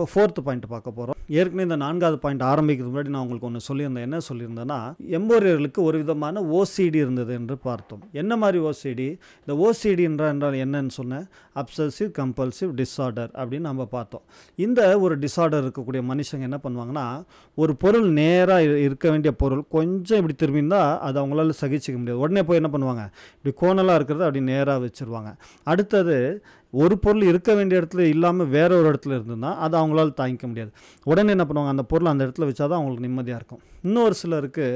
இப்போ fourth point பார்க்க போகிறோம் ஏற்கனவே இந்த நான்காவது பாயிண்ட் ஆரம்பிக்கிறது முன்னாடி நான் உங்களுக்கு ஒன்று சொல்லியிருந்தேன் என்ன சொல்லியிருந்தேன்னா எம்போரியர்களுக்கு ஒரு விதமான ஓசிடி இருந்தது என்று பார்த்தோம் என்ன மாதிரி ஓசிடி இந்த ஓசிடி என்றால் என்றால் என்னன்னு சொன்னேன் அப்சசிவ் கம்பல்சிவ் டிஸார்டர் அப்படின்னு நம்ம பார்த்தோம் இந்த ஒரு டிஸார்டர் இருக்கக்கூடிய மனுஷங்க என்ன பண்ணுவாங்கன்னா ஒரு பொருள் நேராக இருக்க வேண்டிய பொருள் கொஞ்சம் இப்படி திரும்பியிருந்தால் அது அவங்களால சகிச்சிக்க முடியாது உடனே போய் என்ன பண்ணுவாங்க இப்படி கோணலாக இருக்கிறத அப்படி நேராக வச்சுருவாங்க அடுத்தது ஒரு பொருள் இருக்க வேண்டிய இடத்துல இல்லாமல் வேற ஒரு இடத்துல இருந்ததுன்னா அது அவங்களால தாங்கிக்க முடியாது உடனே என்ன பண்ணுவாங்க அந்த பொருள் அந்த இடத்துல வச்சா தான் அவங்களுக்கு நிம்மதியாக இருக்கும் இன்னொரு சிலருக்கு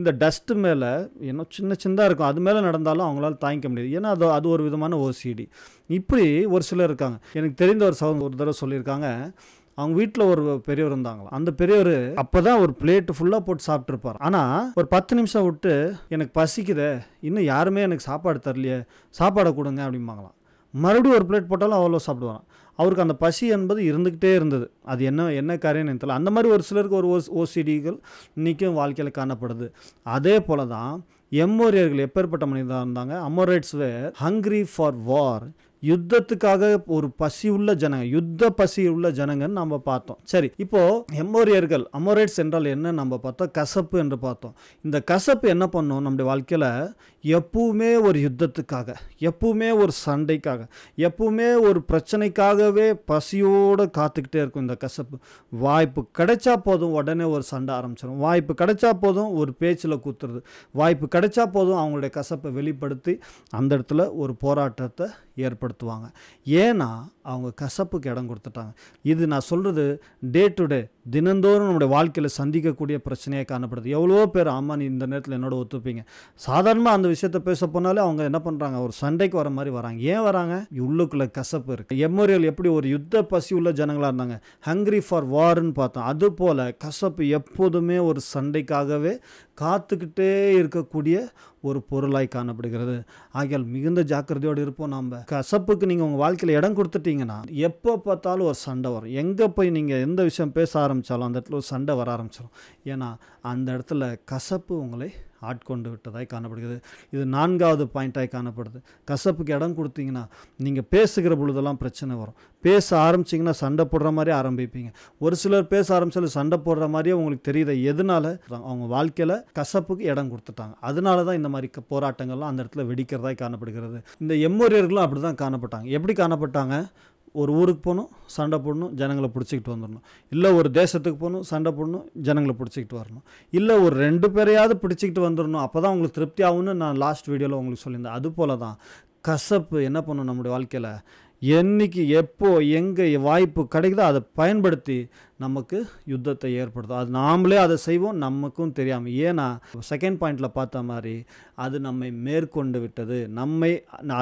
இந்த டஸ்ட்டு மேலே என்ன சின்ன சின்னதாக இருக்கும் அது மேலே நடந்தாலும் அவங்களால தாங்கிக்க முடியாது ஏன்னா அது அது ஒரு விதமான ஓசிடி இப்படி ஒரு சிலர் இருக்காங்க எனக்கு தெரிந்த ஒரு சவுந்த ஒரு தடவை சொல்லியிருக்காங்க அவங்க வீட்டில் ஒரு பெரியவர் இருந்தாங்களாம் அந்த பெரியவர் அப்போ தான் ஒரு பிளேட்டு ஃபுல்லாக போட்டு சாப்பிட்ருப்பார் ஆனால் ஒரு பத்து நிமிஷம் விட்டு எனக்கு பசிக்குதே இன்னும் யாருமே எனக்கு சாப்பாடு தரலையே சாப்பாடை கொடுங்க அப்படிம்பாங்களாம் மறுபடியும் ஒரு பிளேட் போட்டாலும் அவ்வளோ சாப்பிடுவான் அவருக்கு அந்த பசி என்பது இருந்துக்கிட்டே இருந்தது அது என்ன என்ன காரியம் தெரியல அந்த மாதிரி ஒரு சிலருக்கு ஒரு ஓசிடிகள் இன்றைக்கும் வாழ்க்கையில் காணப்படுது அதே போல் தான் எம்மோரியர்கள் எப்பேற்பட்ட மனிதாக இருந்தாங்க அமோரேட்ஸ் வேர் ஹங்க்ரி ஃபார் வார் யுத்தத்துக்காக ஒரு பசி உள்ள ஜனங்க யுத்த பசி உள்ள ஜனங்கன்னு நம்ம பார்த்தோம் சரி இப்போ எம்மோரியர்கள் அமோரேட்ஸ் என்றால் என்ன நம்ம பார்த்தோம் கசப்பு என்று பார்த்தோம் இந்த கசப்பு என்ன பண்ணோம் நம்முடைய வாழ்க்கையில் எப்பவுமே ஒரு யுத்தத்துக்காக எப்பவுமே ஒரு சண்டைக்காக எப்பவுமே ஒரு பிரச்சனைக்காகவே பசியோடு காத்துக்கிட்டே இருக்கும் இந்த கசப்பு வாய்ப்பு கிடைச்சா போதும் உடனே ஒரு சண்டை ஆரம்பிச்சிடும் வாய்ப்பு கிடைச்சா போதும் ஒரு பேச்சில் கூத்துறது வாய்ப்பு கிடைச்சா போதும் அவங்களுடைய கசப்பை வெளிப்படுத்தி அந்த இடத்துல ஒரு போராட்டத்தை ஏற்படுத்தும் ஏற்படுத்துவாங்க ஏன்னா அவங்க கசப்புக்கு இடம் கொடுத்துட்டாங்க இது நான் சொல்கிறது டே டு டே தினந்தோறும் நம்முடைய வாழ்க்கையில் சந்திக்கக்கூடிய பிரச்சனையாக காணப்படுது எவ்வளோ பேர் ஆமாம் நீ இந்த நேரத்தில் என்னோட ஒத்துப்பீங்க சாதாரணமாக அந்த விஷயத்த பேச போனாலே அவங்க என்ன பண்ணுறாங்க ஒரு சண்டைக்கு வர மாதிரி வராங்க ஏன் வராங்க உள்ளுக்குள்ளே கசப்பு இருக்குது எம்மோரியல் எப்படி ஒரு யுத்த பசி உள்ள ஜனங்களாக இருந்தாங்க ஹங்க்ரி ஃபார் வார்னு பார்த்தோம் அதுபோல் கசப்பு எப்போதுமே ஒரு சண்டைக்காகவே காத்துக்கிட்டே இருக்கக்கூடிய ஒரு பொருளாய் காணப்படுகிறது ஆகியால் மிகுந்த ஜாக்கிரதையோடு இருப்போம் நாம் கசப்புக்கு நீங்கள் உங்கள் வாழ்க்கையில் இடம் கொடுத்துட்டீங்கன்னா எப்போ பார்த்தாலும் ஒரு சண்டை வரும் எங்கே போய் நீங்கள் எந்த விஷயம் பேச ஆரம்பித்தாலும் அந்த இடத்துல ஒரு சண்டை வர ஆரம்பிச்சிடும் ஏன்னா அந்த இடத்துல கசப்பு உங்களை ஆட்கொண்டு விட்டதாய் காணப்படுகிறது இது நான்காவது பாயிண்ட்டாக காணப்படுது கசப்புக்கு இடம் கொடுத்தீங்கன்னா நீங்கள் பேசுகிற பொழுதெல்லாம் பிரச்சனை வரும் பேச ஆரம்பிச்சிங்கன்னா சண்டை போடுற மாதிரி ஆரம்பிப்பீங்க ஒரு சிலர் பேச ஆரம்பிச்சாலும் சண்டை போடுற மாதிரியே உங்களுக்கு தெரியுது எதனால அவங்க வாழ்க்கையில் கசப்புக்கு இடம் கொடுத்துட்டாங்க அதனால தான் இந்த மாதிரி போராட்டங்கள்லாம் அந்த இடத்துல வெடிக்கிறதாய் காணப்படுகிறது இந்த எம்மோரியர்களும் அப்படி தான் காணப்பட்டாங்க எப்படி காணப்பட்டாங்க ஒரு ஊருக்கு போகணும் சண்டை போடணும் ஜனங்களை பிடிச்சிக்கிட்டு வந்துடணும் இல்லை ஒரு தேசத்துக்கு போகணும் சண்டை போடணும் ஜனங்களை பிடிச்சிக்கிட்டு வரணும் இல்லை ஒரு ரெண்டு பேரையாவது பிடிச்சிக்கிட்டு வந்துடணும் அப்போ தான் உங்களுக்கு திருப்தி ஆகும்னு நான் லாஸ்ட் வீடியோவில் உங்களுக்கு சொல்லியிருந்தேன் அது போல தான் கசப்பு என்ன பண்ணணும் நம்முடைய வாழ்க்கையில் என்றைக்கு எப்போது எங்கே வாய்ப்பு கிடைக்குதோ அதை பயன்படுத்தி நமக்கு யுத்தத்தை ஏற்படுத்தும் அது நாமளே அதை செய்வோம் நமக்கும் தெரியாமல் ஏன்னா செகண்ட் பாயிண்டில் பார்த்த மாதிரி அது நம்மை மேற்கொண்டு விட்டது நம்மை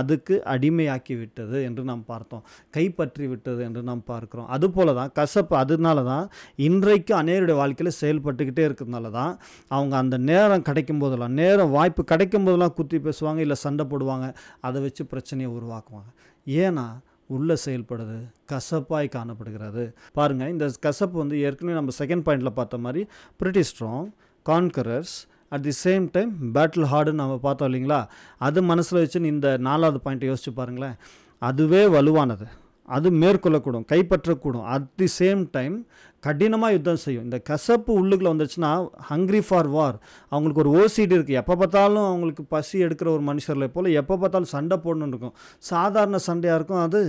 அதுக்கு அடிமையாக்கி விட்டது என்று நாம் பார்த்தோம் கைப்பற்றி விட்டது என்று நாம் பார்க்குறோம் அதுபோல தான் கசப்பு அதனால தான் இன்றைக்கு அநேருடைய வாழ்க்கையில் செயல்பட்டுக்கிட்டே இருக்கிறதுனால தான் அவங்க அந்த நேரம் கிடைக்கும் போதெல்லாம் நேரம் வாய்ப்பு கிடைக்கும் போதெல்லாம் குத்தி பேசுவாங்க இல்லை சண்டை போடுவாங்க அதை வச்சு பிரச்சனையை உருவாக்குவாங்க ஏன்னா உள்ளே செயல்படுது கசப்பாய் காணப்படுகிறது பாருங்கள் இந்த கசப்பு வந்து ஏற்கனவே நம்ம செகண்ட் பாயிண்டில் பார்த்த மாதிரி British strong conquerors at the same time battle ஹார்டுன்னு நம்ம பார்த்தோம் இல்லைங்களா அது மனசில் வச்சுன்னு இந்த நாலாவது பாயிண்ட்டை யோசிச்சு பாருங்களேன் அதுவே வலுவானது அது மேற்கொள்ளக்கூடும் கைப்பற்றக்கூடும் அட் தி சேம் டைம் கடினமாக யுத்தம் செய்யும் இந்த கசப்பு உள்ளுக்குள்ளே வந்துச்சுன்னா ஹங்க்ரி ஃபார் வார் அவங்களுக்கு ஒரு ஓசிடி இருக்குது எப்போ பார்த்தாலும் அவங்களுக்கு பசி எடுக்கிற ஒரு மனுஷர்களை போல் எப்போ பார்த்தாலும் சண்டை போடணுன்னு இருக்கும் சாதாரண சண்டையாக இருக்கும் அது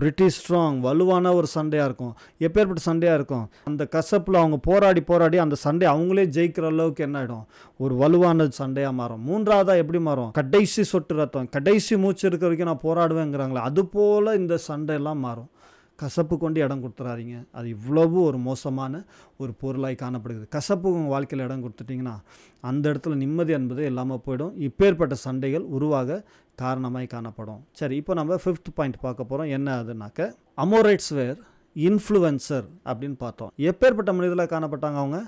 பிரிட்டி ஸ்ட்ராங் வலுவான ஒரு சண்டையாக இருக்கும் எப்பேற்பட்ட சண்டையாக இருக்கும் அந்த கசப்பில் அவங்க போராடி போராடி அந்த சண்டை அவங்களே ஜெயிக்கிற அளவுக்கு என்ன ஆகிடும் ஒரு வலுவான சண்டையாக மாறும் மூன்றாவதாக எப்படி மாறும் கடைசி சொட்டு ரத்தம் கடைசி மூச்சு இருக்கிற வரைக்கும் நான் போராடுவேங்கிறாங்களே அது போல் இந்த சண்டையெல்லாம் மாறும் கசப்பு கொண்டு இடம் கொடுத்துட்றாதீங்க அது இவ்வளவு ஒரு மோசமான ஒரு பொருளாய் காணப்படுகிறது கசப்பு உங்கள் வாழ்க்கையில் இடம் கொடுத்துட்டிங்கன்னா அந்த இடத்துல நிம்மதி என்பது இல்லாமல் போயிடும் இப்பேற்பட்ட சண்டைகள் உருவாக காரணமாய் காணப்படும் சரி இப்போ நம்ம ஃபிஃப்த் பாயிண்ட் பார்க்க போகிறோம் என்ன அதுனாக்க அமோரைட்ஸ் வேர் இன்ஃப்ளூவன்சர் அப்படின்னு பார்த்தோம் எப்பேற்பட்ட மனிதர்களாக காணப்பட்டாங்க அவங்க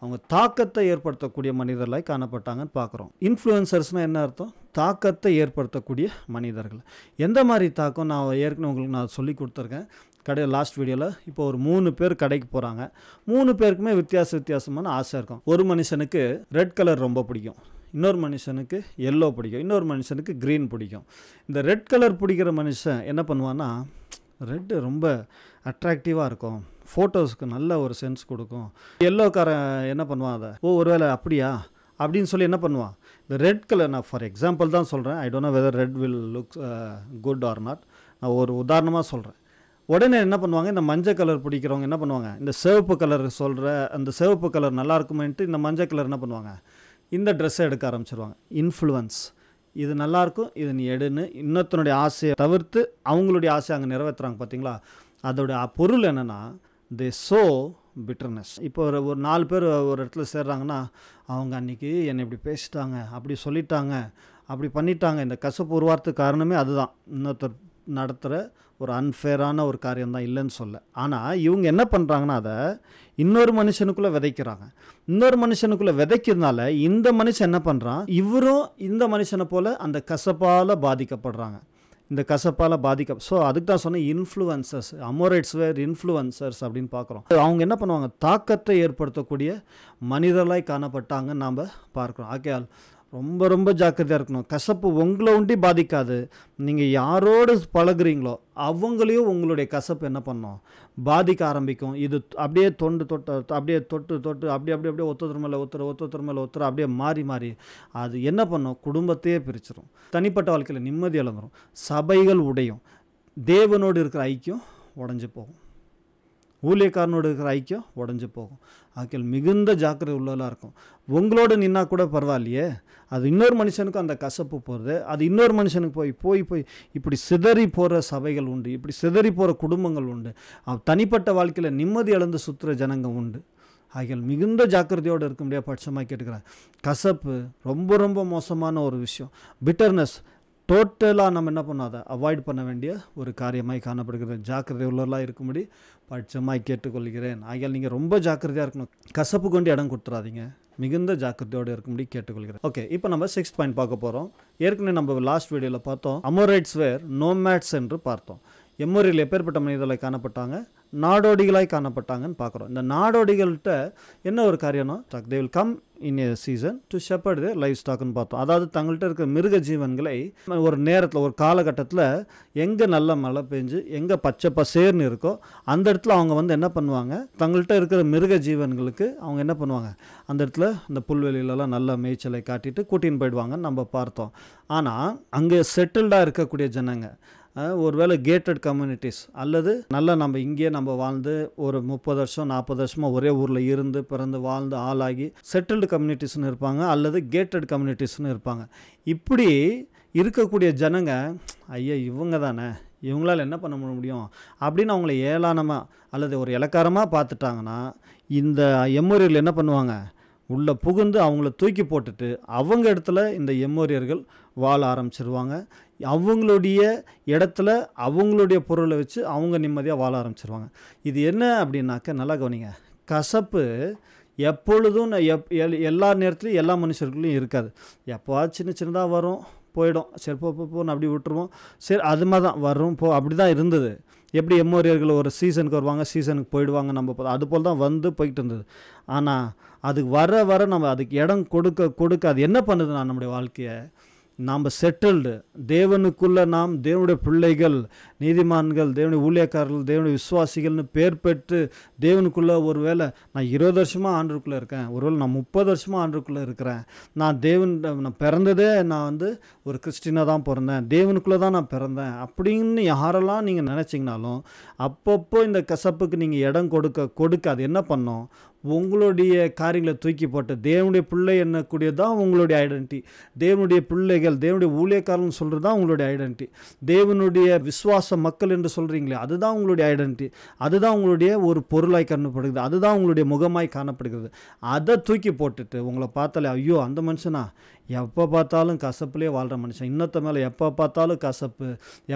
அவங்க தாக்கத்தை ஏற்படுத்தக்கூடிய மனிதர்களாய் காணப்பட்டாங்கன்னு பார்க்குறோம் இன்ஃப்ளூயன்சர்ஸ்னால் என்ன அர்த்தம் தாக்கத்தை ஏற்படுத்தக்கூடிய மனிதர்கள் எந்த மாதிரி தாக்கம் நான் ஏற்கனவே உங்களுக்கு நான் சொல்லி கொடுத்துருக்கேன் கடையில் லாஸ்ட் வீடியோவில் இப்போ ஒரு மூணு பேர் கடைக்கு போகிறாங்க மூணு பேருக்குமே வித்தியாச வித்தியாசமான ஆசை இருக்கும் ஒரு மனுஷனுக்கு ரெட் கலர் ரொம்ப பிடிக்கும் இன்னொரு மனுஷனுக்கு எல்லோ பிடிக்கும் இன்னொரு மனுஷனுக்கு க்ரீன் பிடிக்கும் இந்த ரெட் கலர் பிடிக்கிற மனுஷன் என்ன பண்ணுவான்னா ரெட்டு ரொம்ப அட்ராக்டிவாக இருக்கும் ஃபோட்டோஸ்க்கு நல்ல ஒரு சென்ஸ் கொடுக்கும் எல்லோக்காரன் என்ன பண்ணுவான் அதை ஓ ஒருவேளை அப்படியா அப்படின்னு சொல்லி என்ன பண்ணுவான் இந்த ரெட் கலர் நான் ஃபார் எக்ஸாம்பிள் தான் சொல்கிறேன் I don't know whether red will looks good or not நான் ஒரு உதாரணமாக சொல்கிறேன் உடனே என்ன பண்ணுவாங்க இந்த மஞ்சள் கலர் பிடிக்கிறவங்க என்ன பண்ணுவாங்க இந்த சிவப்பு கலர் சொல்கிற அந்த சிவப்பு கலர் நல்லா இருக்குமேன்ட்டு இந்த மஞ்சள் கலர் என்ன பண்ணுவாங்க இந்த ட்ரெஸ்ஸை எடுக்க ஆரம்பிச்சிருவாங்க இன்ஃப்ளூவன்ஸ் இது நல்லாயிருக்கும் இது நீ எடுன்னு இன்னொருத்தனுடைய ஆசையை தவிர்த்து அவங்களுடைய ஆசையை அங்கே நிறைவேற்றுறாங்க பார்த்தீங்களா அதோடைய பொருள் என்னென்னா தே சோ பிட்டர்னஸ் இப்போ ஒரு ஒரு நாலு பேர் ஒரு இடத்துல சேர்றாங்கன்னா அவங்க அன்றைக்கி என்னை இப்படி பேசிட்டாங்க அப்படி சொல்லிட்டாங்க அப்படி பண்ணிட்டாங்க இந்த கசப்பு உருவாரத்துக்கு காரணமே அதுதான் இன்னொருத்தர் நடத்துகிற ஒரு அன்ஃபேரான ஒரு காரியம் தான் இல்லைன்னு சொல்ல ஆனால் இவங்க என்ன பண்ணுறாங்கன்னா அதை இன்னொரு மனுஷனுக்குள்ளே விதைக்கிறாங்க இன்னொரு மனுஷனுக்குள்ளே விதைக்கிறதுனால இந்த மனுஷன் என்ன பண்ணுறான் இவரும் இந்த மனுஷனை போல் அந்த கசப்பால் பாதிக்கப்படுறாங்க இந்த கசப்பால் பாதிக்க ஸோ அதுக்கு தான் சொன்ன இன்ஃப்ளூவன்சர்ஸ் அமோரைட்ஸ் வேர் இன்ஃப்ளூவன்சர்ஸ் அப்படின்னு பார்க்குறோம் அவங்க என்ன பண்ணுவாங்க தாக்கத்தை ஏற்படுத்தக்கூடிய மனிதர்களாய் காணப்பட்டாங்கன்னு நாம் பார்க்குறோம் ஆகையால் ரொம்ப ரொம்ப ஜாக்கிரதையாக இருக்கணும் கசப்பு உங்களை ஒண்டி பாதிக்காது நீங்கள் யாரோடு பழகுறீங்களோ அவங்களையும் உங்களுடைய கசப்பு என்ன பண்ணும் பாதிக்க ஆரம்பிக்கும் இது அப்படியே தொண்டு தொட்ட அப்படியே தொட்டு தொட்டு அப்படி அப்படி அப்படியே ஒத்தொத்தர் மேலே ஒருத்தர் ஒத்தொத்தர் மேலே ஒத்துற அப்படியே மாறி மாறி அது என்ன பண்ணும் குடும்பத்தையே பிரிச்சிடும் தனிப்பட்ட வாழ்க்கையில் நிம்மதி இழந்துடும் சபைகள் உடையும் தேவனோடு இருக்கிற ஐக்கியம் உடஞ்சி போகும் ஊழியக்காரனோட இருக்கிற ஐக்கியம் உடஞ்சி போகும் ஆக்கள் மிகுந்த ஜாக்கிரதை உள்ளதாக இருக்கும் உங்களோட நின்னா கூட பரவாயில்லையே அது இன்னொரு மனுஷனுக்கும் அந்த கசப்பு போகிறது அது இன்னொரு மனுஷனுக்கு போய் போய் போய் இப்படி சிதறி போகிற சபைகள் உண்டு இப்படி சிதறி போகிற குடும்பங்கள் உண்டு தனிப்பட்ட வாழ்க்கையில் நிம்மதி இழந்து சுற்றுற ஜனங்க உண்டு ஆகியல் மிகுந்த ஜாக்கிரதையோடு இருக்க முடியாது பட்சமாக கேட்டுக்கிறேன் கசப்பு ரொம்ப ரொம்ப மோசமான ஒரு விஷயம் பிட்டர்னஸ் டோட்டலாக நம்ம என்ன பண்ணோம் அதை அவாய்ட் பண்ண வேண்டிய ஒரு காரியமாய் காணப்படுகிறது ஜாக்கிரதை உள்ளவர்களாக இருக்கும்படி பட்சமாய் கேட்டுக்கொள்கிறேன் ஆகியால் நீங்கள் ரொம்ப ஜாக்கிரதையாக இருக்கணும் கசப்பு கொண்டு இடம் கொடுத்துறாதீங்க மிகுந்த ஜாக்கிரதையோடு இருக்கும்படி கேட்டுக்கொள்கிறேன் ஓகே இப்போ நம்ம சிக்ஸ் பாயிண்ட் பார்க்க போகிறோம் ஏற்கனவே நம்ம லாஸ்ட் வீடியோவில் பார்த்தோம் அமோரைட்ஸ் வேர் நோ மேட்ஸ் என்று பார்த்தோம் எம்மூரில் எப்பேற்பட்ட மனிதர்களை காணப்பட்டாங்க நாடோடிகளாய் காணப்பட்டாங்கன்னு பார்க்குறோம் இந்த நாடோடிகள்கிட்ட என்ன ஒரு காரியம்னா stock they will come in a season to shepherd they life ஸ்டாக்னு பார்த்தோம் அதாவது தங்கள்கிட்ட இருக்கிற மிருக ஜீவன்களை ஒரு நேரத்தில் ஒரு காலகட்டத்தில் எங்கே நல்ல மழை பெஞ்சு எங்கே பச்சை பசேர்னு இருக்கோ அந்த இடத்துல அவங்க வந்து என்ன பண்ணுவாங்க தங்கள்கிட்ட இருக்கிற மிருக ஜீவன்களுக்கு அவங்க என்ன பண்ணுவாங்க அந்த இடத்துல இந்த புல்வெளியிலலாம் நல்ல மேய்ச்சலை காட்டிட்டு கூட்டின்னு போயிடுவாங்கன்னு நம்ம பார்த்தோம் ஆனால் அங்கே செட்டில்டாக இருக்கக்கூடிய ஜனங்க ஒருவேளை கேட்டட் கம்யூனிட்டிஸ் அல்லது நல்லா நம்ம இங்கேயே நம்ம வாழ்ந்து ஒரு முப்பது வருஷம் நாற்பது வருஷமாக ஒரே ஊரில் இருந்து பிறந்து வாழ்ந்து ஆளாகி செட்டில்டு கம்யூனிட்டிஸ்னு இருப்பாங்க அல்லது கேட்டட் கம்யூனிட்டிஸ்னு இருப்பாங்க இப்படி இருக்கக்கூடிய ஜனங்க ஐயா இவங்க தானே இவங்களால் என்ன பண்ண முடியும் அப்படின்னு அவங்கள ஏளானமாக அல்லது ஒரு இலக்காரமாக பார்த்துட்டாங்கன்னா இந்த எம்முறையில் என்ன பண்ணுவாங்க உள்ளே புகுந்து அவங்கள தூக்கி போட்டுட்டு அவங்க இடத்துல இந்த எம்மோரியர்கள் வாழ ஆரம்பிச்சிருவாங்க அவங்களுடைய இடத்துல அவங்களுடைய பொருளை வச்சு அவங்க நிம்மதியாக வாழ ஆரம்பிச்சிருவாங்க இது என்ன அப்படின்னாக்க நல்லா கவனிங்க கசப்பு எப்பொழுதும் எப் எல் எல்லா நேரத்துலையும் எல்லா மனுஷர்களையும் இருக்காது எப்போவாது சின்ன சின்னதாக வரும் போயிடும் சரி போ போன்னு அப்படி விட்டுருவோம் சரி அது மாதிரி தான் வரும் போ அப்படி தான் இருந்தது எப்படி எம்மோரியர்கள் ஒரு சீசனுக்கு வருவாங்க சீசனுக்கு போயிடுவாங்க நம்ம அதுபோல் தான் வந்து போய்கிட்டு இருந்தது ஆனால் அதுக்கு வர வர நம்ம அதுக்கு இடம் கொடுக்க கொடுக்க அது என்ன நான் நம்முடைய வாழ்க்கையை நாம் செட்டில்டு தேவனுக்குள்ளே நாம் தேவனுடைய பிள்ளைகள் நீதிமான்கள் தேவனுடைய ஊழியக்காரர்கள் தேவனுடைய விசுவாசிகள்னு பேர் பெற்று தேவனுக்குள்ளே ஒரு வேளை நான் இருபது வருஷமாக ஆண்டுக்குள்ளே இருக்கேன் ஒருவேளை நான் முப்பது வருஷமாக ஆண்டுக்குள்ளே இருக்கிறேன் நான் தேவன் நான் பிறந்ததே நான் வந்து ஒரு கிறிஸ்டினாக தான் பிறந்தேன் தேவனுக்குள்ளே தான் நான் பிறந்தேன் அப்படின்னு யாரெல்லாம் நீங்கள் நினச்சிங்கனாலும் அப்பப்போ இந்த கசப்புக்கு நீங்கள் இடம் கொடுக்க கொடுக்க அது என்ன பண்ணோம் உங்களுடைய காரியங்களை தூக்கி போட்டு தேவனுடைய பிள்ளை என்னக்கூடியது தான் உங்களுடைய ஐடென்டிட்டி தேவனுடைய பிள்ளைகள் தேவனுடைய ஊழியக்காரன் சொல்கிறது தான் உங்களுடைய ஐடென்டிட்டி தேவனுடைய விஸ்வாச மக்கள் என்று சொல்கிறீங்களே அதுதான் உங்களுடைய ஐடென்டிட்டி அதுதான் உங்களுடைய ஒரு பொருளாய் காணப்படுகிறது அதுதான் உங்களுடைய முகமாய் காணப்படுகிறது அதை தூக்கி போட்டுட்டு உங்களை பார்த்தாலே ஐயோ அந்த மனுஷனா எப்போ பார்த்தாலும் கசப்புலேயே வாழ்கிற மனுஷன் இன்னொருத்த மேலே எப்போ பார்த்தாலும் கசப்பு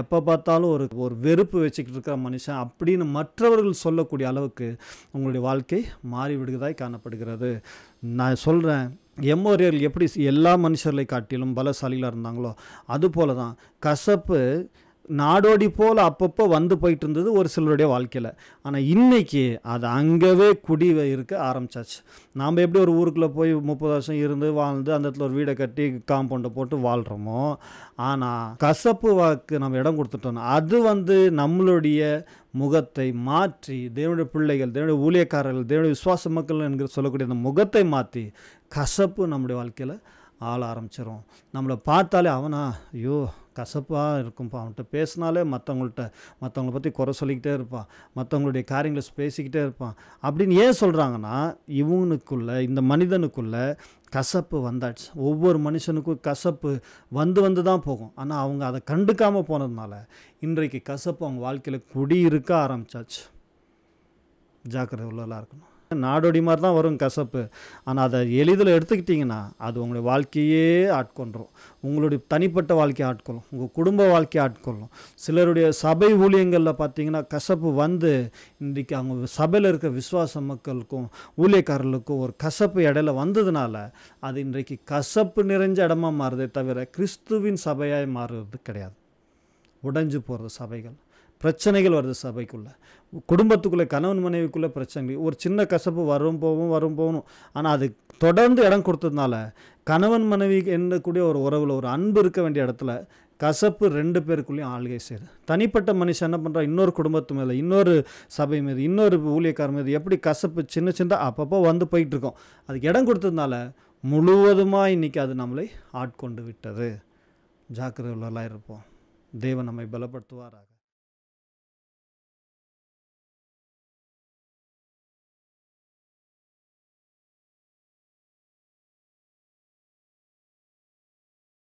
எப்போ பார்த்தாலும் ஒரு ஒரு வெறுப்பு வச்சுக்கிட்டு இருக்கிற மனுஷன் அப்படின்னு மற்றவர்கள் சொல்லக்கூடிய அளவுக்கு உங்களுடைய வாழ்க்கை மாறிவிடுகிறதாய் காணப்படுகிறது நான் சொல்கிறேன் எம்மோரியல் எப்படி எல்லா மனுஷர்களை காட்டிலும் பலசாலிகளாக இருந்தாங்களோ அதுபோல தான் கசப்பு நாடோடி போல் அப்பப்போ வந்து போயிட்டு இருந்தது ஒரு சிலருடைய வாழ்க்கையில் ஆனால் இன்றைக்கி அது அங்கவே குடி இருக்க ஆரம்பிச்சாச்சு நாம் எப்படி ஒரு ஊருக்குள்ளே போய் முப்பது வருஷம் இருந்து வாழ்ந்து அந்த இடத்துல ஒரு வீடை கட்டி காம்பவுண்டை போட்டு வாழ்கிறோமோ ஆனால் கசப்பு வாக்கு நம்ம இடம் கொடுத்துட்டோம் அது வந்து நம்மளுடைய முகத்தை மாற்றி தேவனுடைய பிள்ளைகள் தேவனுடைய ஊழியக்காரர்கள் தேவனுடைய விசுவாச மக்கள் என்கிற சொல்லக்கூடிய அந்த முகத்தை மாற்றி கசப்பு நம்முடைய வாழ்க்கையில் ஆள ஆரம்பிச்சிடும் நம்மளை பார்த்தாலே அவனா ஐயோ கசப்பாக இருக்கும்ப்பா அவன்கிட்ட பேசினாலே மற்றவங்கள்ட்ட மற்றவங்கள பற்றி குறை சொல்லிக்கிட்டே இருப்பான் மற்றவங்களுடைய காரியங்களை பேசிக்கிட்டே இருப்பான் அப்படின்னு ஏன் சொல்கிறாங்கன்னா இவனுக்குள்ளே இந்த மனிதனுக்குள்ளே கசப்பு வந்தாச்சு ஒவ்வொரு மனுஷனுக்கும் கசப்பு வந்து வந்து தான் போகும் ஆனால் அவங்க அதை கண்டுக்காமல் போனதுனால இன்றைக்கு கசப்பு அவங்க வாழ்க்கையில் குடியிருக்க ஆரம்பித்தாச்சு ஜாக்கிரதை உள்ளலாம் இருக்கணும் நாடோடி மாதிரி தான் வரும் கசப்பு ஆனால் அதை எளிதில் எடுத்துக்கிட்டிங்கன்னா அது உங்களுடைய வாழ்க்கையே ஆட்கொண்டுரும் உங்களுடைய தனிப்பட்ட வாழ்க்கையை ஆட்கொள்ளும் உங்கள் குடும்ப வாழ்க்கையை ஆட்கொள்ளும் சிலருடைய சபை ஊழியங்களில் பார்த்திங்கன்னா கசப்பு வந்து இன்றைக்கி அவங்க சபையில் இருக்க விசுவாச மக்களுக்கும் ஊழியக்காரர்களுக்கும் ஒரு கசப்பு இடையில வந்ததுனால அது இன்றைக்கு கசப்பு நிறைஞ்ச இடமா மாறுதே தவிர கிறிஸ்துவின் சபையாக மாறுறது கிடையாது உடைஞ்சு போகிறது சபைகள் பிரச்சனைகள் வருது சபைக்குள்ளே குடும்பத்துக்குள்ளே கணவன் மனைவிக்குள்ளே பிரச்சனைகள் ஒரு சின்ன கசப்பு வரும் போகும் வரும் போகணும் ஆனால் அது தொடர்ந்து இடம் கொடுத்ததுனால கணவன் மனைவி என்னக்கூடிய ஒரு உறவில் ஒரு அன்பு இருக்க வேண்டிய இடத்துல கசப்பு ரெண்டு பேருக்குள்ளேயும் ஆளுகை செய்யுது தனிப்பட்ட மனுஷன் என்ன பண்ணுறா இன்னொரு குடும்பத்து மேலே இன்னொரு சபை மீது இன்னொரு ஊழியக்காரர் மீது எப்படி கசப்பு சின்ன சின்ன அப்பப்போ வந்து போயிட்டுருக்கோம் அதுக்கு இடம் கொடுத்ததுனால முழுவதுமாக இன்றைக்கி அது நம்மளை ஆட்கொண்டு விட்டது ஜாக்கிரதையுள்ளலாம் இருப்போம் தேவன் நம்மை பலப்படுத்துவாராக